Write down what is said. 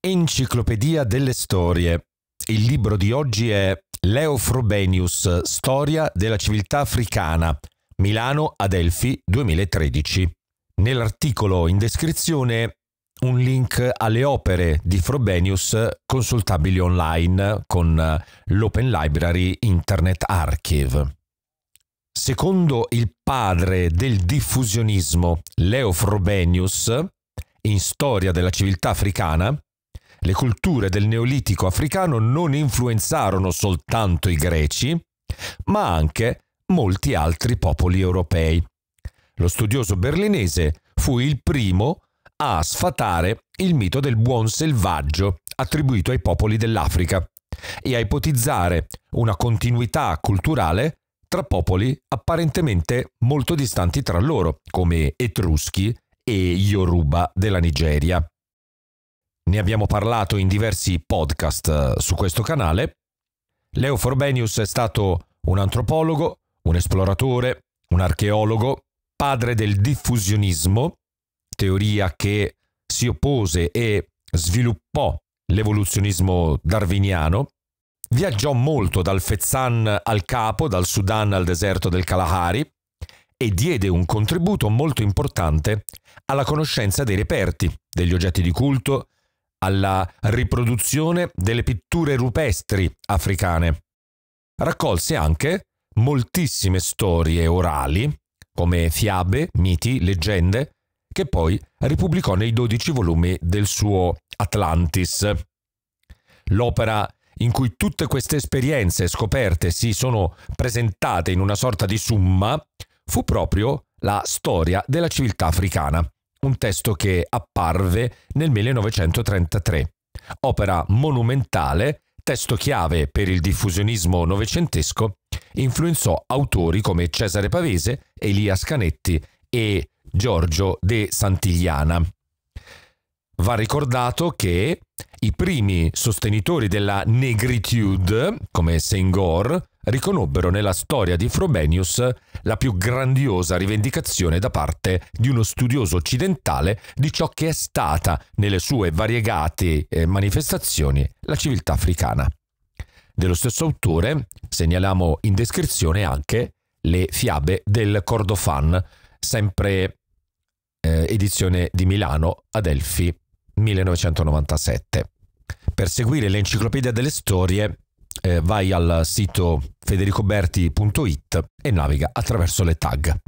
Enciclopedia delle storie. Il libro di oggi è Leo Frobenius, Storia della civiltà africana, Milano Adelphi 2013. Nell'articolo in descrizione un link alle opere di Frobenius consultabili online con l'Open Library Internet Archive. Secondo il padre del diffusionismo, Leo Frobenius, in Storia della civiltà africana, le culture del Neolitico africano non influenzarono soltanto i greci, ma anche molti altri popoli europei. Lo studioso berlinese fu il primo a sfatare il mito del buon selvaggio attribuito ai popoli dell'Africa e a ipotizzare una continuità culturale tra popoli apparentemente molto distanti tra loro, come Etruschi e Yoruba della Nigeria ne abbiamo parlato in diversi podcast eh, su questo canale. Leo Forbenius è stato un antropologo, un esploratore, un archeologo, padre del diffusionismo, teoria che si oppose e sviluppò l'evoluzionismo darwiniano. Viaggiò molto dal Fezzan al Capo, dal Sudan al deserto del Kalahari e diede un contributo molto importante alla conoscenza dei reperti, degli oggetti di culto, alla riproduzione delle pitture rupestri africane. Raccolse anche moltissime storie orali, come fiabe, miti, leggende, che poi ripubblicò nei dodici volumi del suo Atlantis. L'opera in cui tutte queste esperienze scoperte si sono presentate in una sorta di summa fu proprio la storia della civiltà africana, un testo che apparve nel 1933. Opera monumentale, testo chiave per il diffusionismo novecentesco, influenzò autori come Cesare Pavese, Elia Scanetti e Giorgio de Santigliana. Va ricordato che i primi sostenitori della negritude, come Senghor, riconobbero nella storia di Frobenius la più grandiosa rivendicazione da parte di uno studioso occidentale di ciò che è stata, nelle sue variegate eh, manifestazioni, la civiltà africana. Dello stesso autore segnaliamo in descrizione anche le fiabe del Cordofan, sempre eh, edizione di Milano, Adelphi 1997. Per seguire l'enciclopedia delle storie eh, vai al sito federicoberti.it e naviga attraverso le tag.